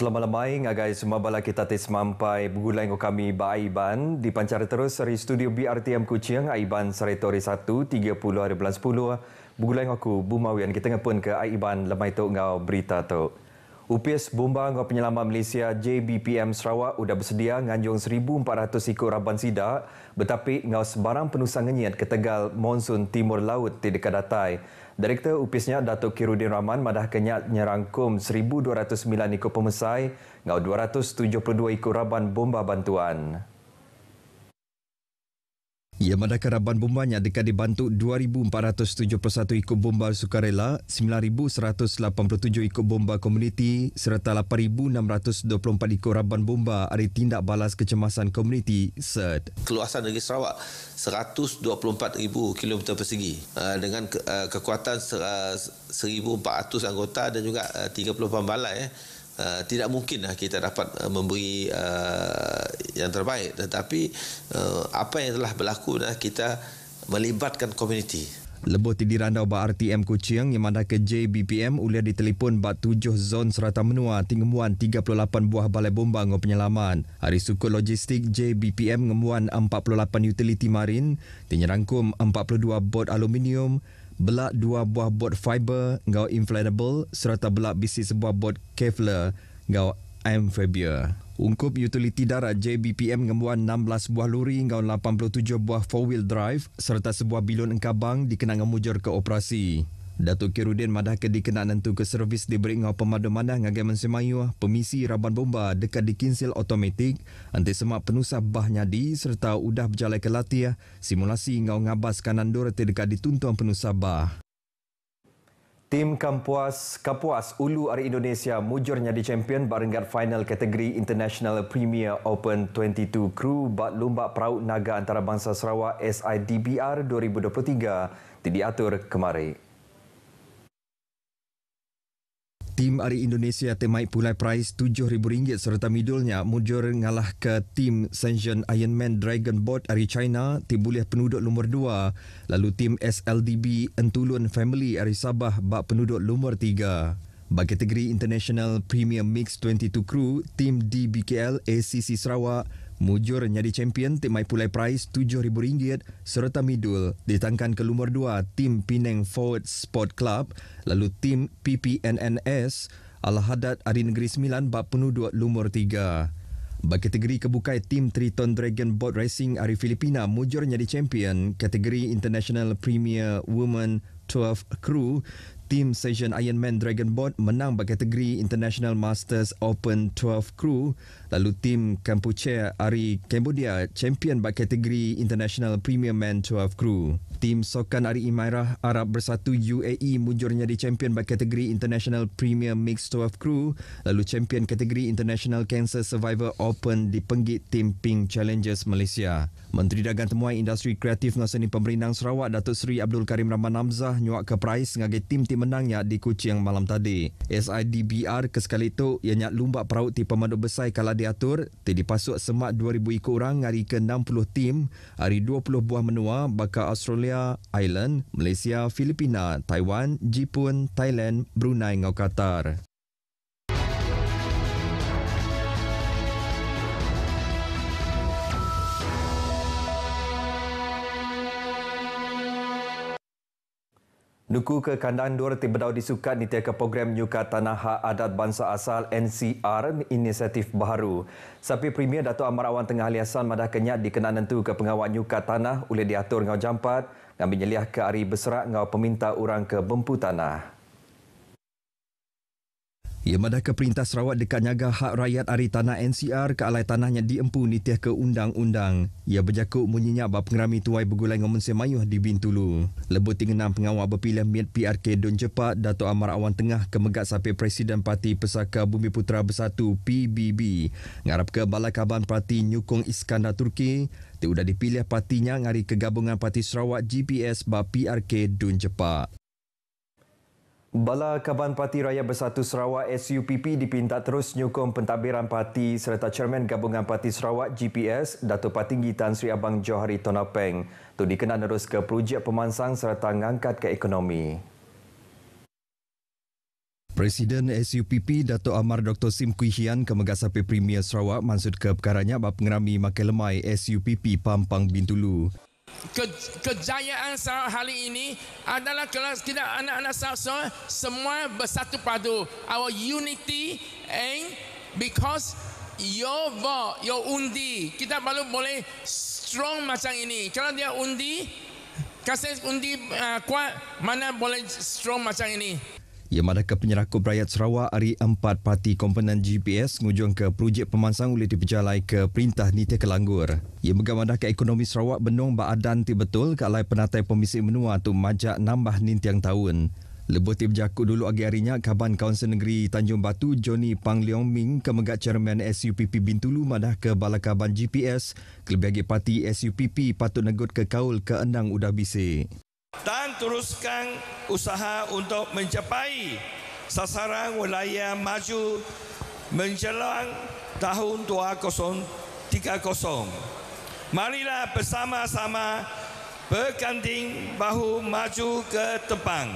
Selamat lebay ngagai semua bala kita tes mampai bergulai ngok kami Baiban Iban dipancar terus dari studio BRTM Kuching Aiban Seretori 1 30 10 bergulai ngok aku Bumawian kita ngapun ke Aiban lemai tok ngau berita tok. Upis Bumbang Ngau Penyelamat Malaysia JBPM Sarawak sudah bersedia nganjung 1,400 ikut Raban Sida betapi ngau sebarang penusangan nyiat ke Tegal Monsun Timur Laut di dekat datai. Direktur Upisnya Datuk Kirudin Rahman madah kenyat nyerangkum 1,209 ikut pemesai ngau 272 ikut Raban Bomba Bantuan. Ia mendakan raban bombanya dekat dibantu 2,471 ikut bomba sukarela, 9,187 ikut bomba komuniti serta 8,624 ikut raban bomba dari Tindak Balas Kecemasan Komuniti, SERD. Keluasan negeri Sarawak 124,000 km persegi ah, dengan ah, kekuatan 1,400 anggota dan juga 38 ah, balai. Eh. Eh, tidak mungkinlah kita dapat uh, memberi uh, yang terbaik tetapi uh, apa yang telah berlaku adalah kita melibatkan komuniti Lebuh di Randau Ba RTM Kuching yang mandat ke JBPM ulir di telefon ba tujuh zon serata menua tinggemuan 38 buah balai bomba ngau penyelaman. Hari suku logistik JBPM ngemuan 48 utility marin, tinya 42 bot aluminium, belak dua buah bot fiber gau inflatable serta belak bisi sebuah bot Kevlar gau amphibia. Ungkup utiliti darat JBPM ngembuan 16 buah luri ngau 87 buah four-wheel drive serta sebuah bilon engkabang dikenang mujur ke operasi. Datuk Kirudin madah ke dikenak nantu ke servis di Beringau Pemadu Mandah ngagai mensemayu pemisi raban bomba dekat dikinsil otomatik anti semak penusah bah nyadi serta udah berjalan ke latih simulasi ngau ngabas kanan dur ti dekat dituntun penusah bah. Tim kapuas Kapuas Ulu Ari Indonesia mujurnya di champion barenggat final kategori International Premier Open 22 Crew Bat Lumbak Perahut Naga Antarabangsa Sarawak SIDBR 2023 tidiatur kemari. tim Ari Indonesia temai pulai prize RM7,000 serta midulnya mujur ngalah ke tim Sanjian Ironman Dragon Boat Ari China ti boleh penduduk nombor 2 lalu tim SLDB Entulun Family Ari Sabah bak penuduk nombor 3. Bagi kategori International Premium Mix 22 Crew, tim DBKL ACC Sarawak Mujur menjadi champion tim Maipulai Prize RM7,000 serta Midul ditangkan ke nombor 2 tim Penang Forward Sport Club lalu tim PPNNS Al-Hadad Ari Negeri Sembilan penuh penuduk nombor 3. Bagi kategori kebukai tim Triton Dragon Boat Racing Ari Filipina mujur menjadi champion kategori International Premier Women 12 Crew tim Session Ironman Dragon Boat menang kategori International Masters Open 12 Crew. Lalu tim Kampuchea Ari Cambodia champion kategori International Premier Man 12 Crew. Tim Sokan Ari Imairah Arab Bersatu UAE munculnya di champion by kategori International Premier Mixed 12 Crew lalu champion kategori International Cancer Survivor Open di penggit Tim Pink Challengers Malaysia. Menteri Dagang Temuai Industri Kreatif Nasani Pemerintah Sarawak Datuk Seri Abdul Karim Rahman Namzah nyuak ke prize sebagai tim-tim menangnya di yang malam tadi. SIDBR kesekali itu ianya lumbak peraut di pemandu besar kalau diatur ti pasuk semak 2,000 ikut orang hari ke 60 tim hari 20 buah menua bakal Australia Korea, Ireland, Malaysia, Filipina, Taiwan, Jepun, Thailand, Brunei dan Qatar. Nuku ke kandang Kandandur Tibedau disukat di tiada program nyuka Tanah Hak Adat Bangsa Asal NCR inisiatif baru. Sapi Premier Dato' Amar Awan Tengah Aliasan Madah Kenyat dikenal tentu ke pengawal nyuka Tanah oleh diatur ngau jampat ngambil nyeliah ke Ari Besarak ngau peminta orang ke Bempu Tanah. Ia mendakar perintah Sarawak dekat nyaga hak rakyat Ari Tanah NCR ke alai tanahnya diempu nitiah ke undang-undang. Ia berjakut munyinyak bahawa pengerami tuai bergulai dengan Mensi Mayuh di Bintulu. Lebut tinggenam pengawal berpilih Miet PRK Don Jepat, Dato' Amar Awan Tengah kemegat sampai Presiden Parti Pesaka Bumi Putera Bersatu PBB. Ngarap ke Balai Kaban Parti Nyukung Iskandar Turki, Tiada dipilih partinya ngari kegabungan Parti Sarawak GPS bahawa PRK Don Jepat. Bala Kaban Parti Raya Bersatu Sarawak SUPP dipinta terus menyokong pentadbiran parti serta Chairman Gabungan Parti Sarawak GPS Dato Patinggi Tan Sri Abang Johari Tonapeng untuk dikenal terus ke projek pemansang serta mengangkat ke ekonomi. Presiden SUPP Dato Amar Dr. Sim Kui Hian ke Premier Sarawak mansut ke perkaranya bab pengerami makai lemai SUPP Pampang Bintulu. Ke, kejayaan Sarawak hari ini adalah kalau kita anak-anak Sarawak semua bersatu padu our unity and because your vote, your undi kita baru boleh strong macam ini kalau dia undi kasih undi uh, kuat mana boleh strong macam ini Ya Madaka Penyerakup Rakyat Sarawak hari empat parti komponen GPS mengunjung ke projek pemansang oleh dipejalai ke Perintah nite Kelanggur. Ia megah Madaka Ekonomi Sarawak benung Ba'adan ti betul ke alai penatai pemisi menua tu majak nambah nintiang tahun. Lebuh tim jakut dulu agi harinya kaban Kaunsel Negeri Tanjung Batu Johnny Pang Leong Ming ke megak cermin SUPP Bintulu madah ke balakaban GPS kelebih agi parti SUPP patut negut ke kaul ke enang udah bisik teruskan usaha untuk mencapai sasaran wilayah maju menjelang tahun 2030. Marilah bersama-sama berganding bahu maju ke depan.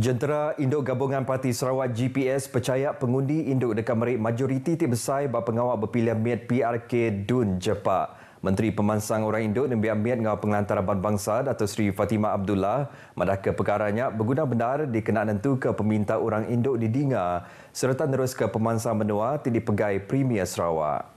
Jentera Induk Gabungan Parti Sarawak GPS percaya pengundi Induk dekat merik majoriti terbesar bapengawak berpilihan MIT PRK Dun Jepak. Menteri Pemansang Orang Indo dan Biambiat Ngawal Pengelantar Abang Bangsa Dato' Sri Fatimah Abdullah madaka perkaranya berguna benar dikenal tentu ke peminta orang Indo di Dinga serta terus ke Pemansang menua Tidik Pegai Premier Sarawak.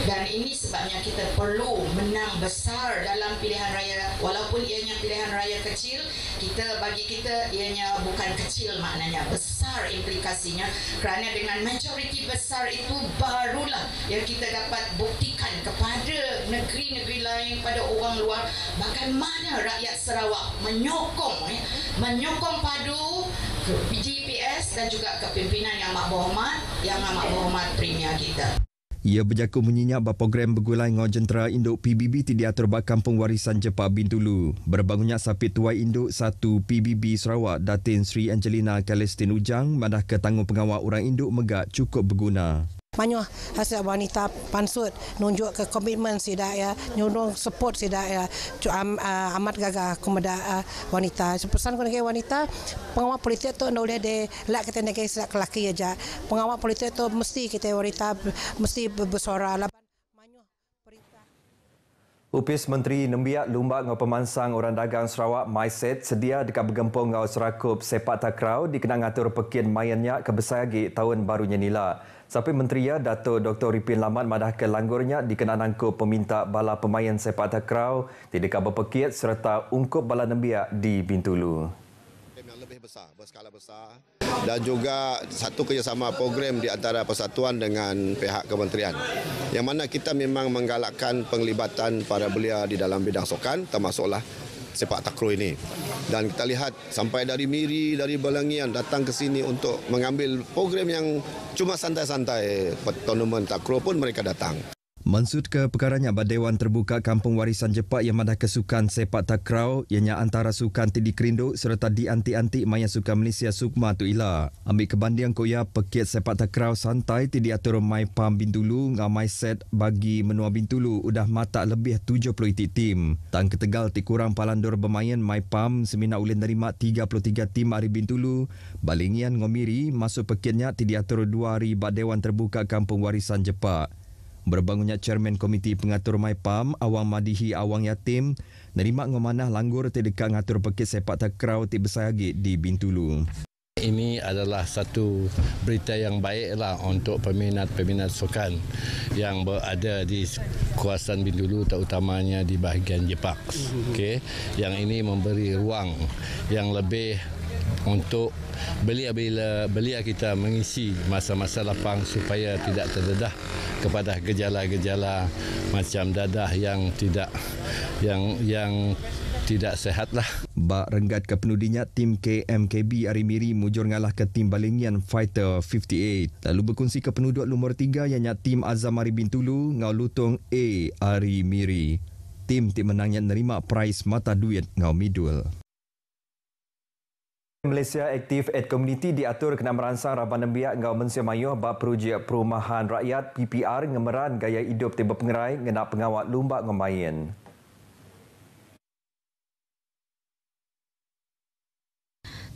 Dan ini sebabnya kita perlu menang besar dalam pilihan raya walaupun ianya pilihan raya kecil kita bagi kita ianya bukan kecil maknanya besar implikasinya kerana dengan majoriti besar itu barulah yang kita dapat buktikan kepada negeri-negeri lain pada orang luar bagaimana rakyat Sarawak menyokong ya, menyokong padu GPS dan juga kepimpinan yang Mak Bohmat yang Mak Bohmat Premier kita ia berjaga menyinyap bahawa program bergulai dengan jentera induk PBB tidak diatur bahawa kampung warisan Jepak Bintulu. Berbangunnya sapi tuai induk 1 PBB Sarawak, Datin Sri Angelina Kalistin Ujang, madah ke tanggung pengawal orang induk megak cukup berguna. Banyak hasil wanita pansut nunjuk ke komitmen sida ya, nyunung support sida ya, cu, uh, amat gagah kepada uh, wanita. Pesan kepada wanita, pengawal politik tu boleh de lek kita negeri sida lelaki aja. Pengawal politik tu mesti kita wanita mesti bersuara. Upis Menteri Nembiak Lumba dengan pemansang orang dagang Sarawak Maiset sedia dekat bergempung dengan Serakup Sepak Takraw dikenang atur pekin mayannya ke Besagi tahun barunya nila. Sampai Menteri ya, Dato' Dr. Ripin Laman madah ke langgurnya dikenal angku peminta bala pemain sepak takraw tidak berpekiat serta ungkup bala nembiak di Bintulu. Yang lebih besar, berskala besar dan juga satu kerjasama program di antara persatuan dengan pihak kementerian yang mana kita memang menggalakkan penglibatan para belia di dalam bidang sokan termasuklah sepak takraw ini. Dan kita lihat sampai dari Miri, dari Belangian datang ke sini untuk mengambil program yang cuma santai-santai. Tournament takraw pun mereka datang. Mansud ke perkaranya bad Dewan Terbuka Kampung Warisan Jepak yang madah kesukan sepak takraw ianya antara sukan tidik kerindu serta dianti-anti maya sukan Malaysia Sukma tu ila. Ambil kebanding koya peket sepak takraw santai tidik atur mai pam bintulu ngamai set bagi menua bintulu udah mata lebih 70 itik tim. Tang ketegal ti kurang palandor bermain mai pam semina ulin dari nerima 33 tim hari bintulu balingian ngomiri masuk peketnya tidik atur 2 hari bad Terbuka Kampung Warisan Jepak. Berbangunnya Chairman Komiti Pengatur MyPAM, Awang Madihi Awang Yatim, nerima ngemanah langgur terdekat ngatur pekit sepak takraw di Besayagit di Bintulu. Ini adalah satu berita yang baiklah untuk peminat-peminat sukan yang berada di kawasan Bintulu terutamanya di bahagian Jepang. Okay. Yang ini memberi ruang yang lebih untuk belia-belia kita mengisi masa-masa lapang supaya tidak terdedah kepada gejala-gejala macam dadah yang tidak yang yang tidak sehatlah. Ba renggat ke penudinya tim KMKB Arimiri mujur ngalah ke tim Balingian Fighter 58. Lalu berkunci ke penuduk nomor tiga yang nyat tim Azam Bintulu ngau lutung A Arimiri. Tim tim menangnya nerima prize mata duit ngau midul. Malaysia aktif at community diatur kena merangsang Raban Nembiak dengan Mensia Mayuh bab projek perumahan rakyat PPR ngemeran gaya hidup tiba pengerai ngena pengawat lumbak ngemain.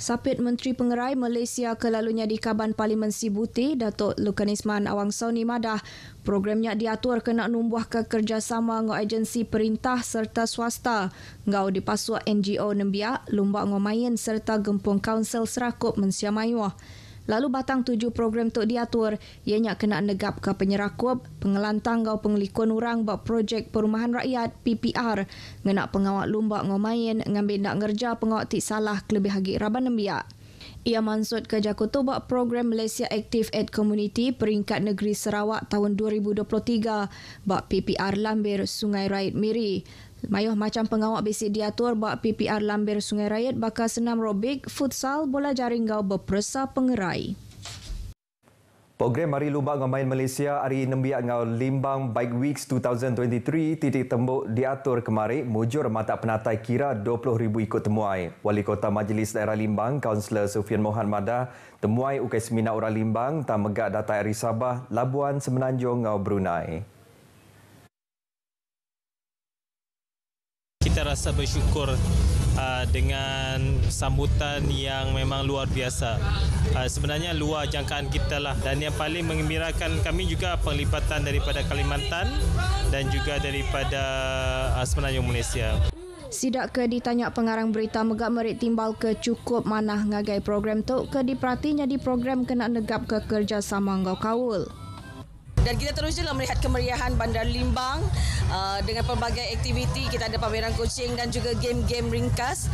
Sapit Menteri Pengerai Malaysia kelalunya di Kaban Parlimen Sibuti, Datuk Lukanisman Awang Sauni Madah. Programnya diatur kena numbuh ke kerjasama dengan agensi perintah serta swasta. Ngau dipasuk NGO Nembiak, Lumbak Ngomain serta Gempung Kaunsel Serakup Mensiamaiwa. Mereka lalu batang tujuh program tu diatur ia nak kena negap ke penyerakup pengelantang atau pengelikun orang buat projek perumahan rakyat PPR ngena pengawak lumbak ngomain ngambil nak ngerja pengawak ti salah kelebih hagi raban nembiak ia mansut kerja kutubak program Malaysia Active Aid Community peringkat negeri Sarawak tahun 2023 bak PPR Lambir Sungai Raid Miri. Mayuh macam pengawak besi diatur bak PPR Lambir Sungai Raid bakal senam robik, futsal, bola jaring gau berperasa pengerai. Program Mari Lubang Ngamain Malaysia hari nembiak ngau Limbang Bike Weeks 2023 titik tembok diatur kemari mujur mata penatai kira 20,000 ikut temuai. Wali Kota Majlis Daerah Limbang, Kaunselor Sufian Mohan Mada, temuai Ukai Semina Ura Limbang, Tan Megak Datai Ari Sabah, Labuan Semenanjung ngau Brunei. Kita rasa bersyukur uh, dengan sambutan yang memang luar biasa. Uh, sebenarnya luar jangkaan kita lah dan yang paling mengembirakan kami juga penglibatan daripada Kalimantan dan juga daripada uh, sebenarnya Malaysia. Sidak ke ditanya pengarang berita Megap Merit Timbal ke cukup manah ngagai program tu ke diperhatinya di program kena negap ke kerjasama ngau kawul dan kita terus jelah melihat kemeriahan Bandar Limbang uh, dengan pelbagai aktiviti kita ada pameran kucing dan juga game-game ringkas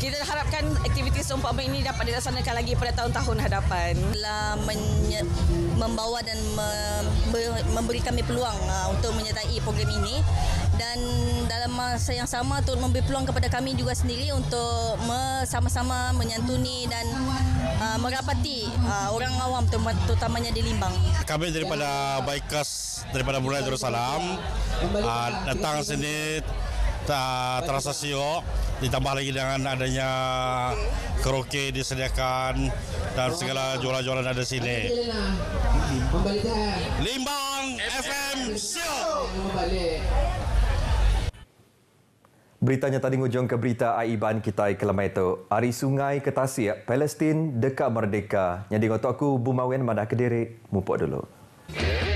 kita harapkan aktiviti seumpama ini dapat dilaksanakan lagi pada tahun-tahun hadapan telah membawa dan me- memberi kami peluang uh, untuk menyertai program ini dan masa yang sama turut memberi peluang kepada kami juga sendiri untuk sama-sama menyantuni dan uh, merapati uh, orang awam terutamanya di Limbang. Kami daripada Baikas daripada Brunei Darussalam uh, datang sini uh, terasa siok ditambah lagi dengan adanya karaoke disediakan dan segala jualan-jualan ada sini. Mm-hmm. Limbang FM siok. Beritanya tadi ngujung ke berita Aiban kita kelemai itu. Hari Sungai ke Tasik, Palestin dekat Merdeka. Yang dengar aku, Bumawin Madah Kediri. Mumpuk dulu. Yeah.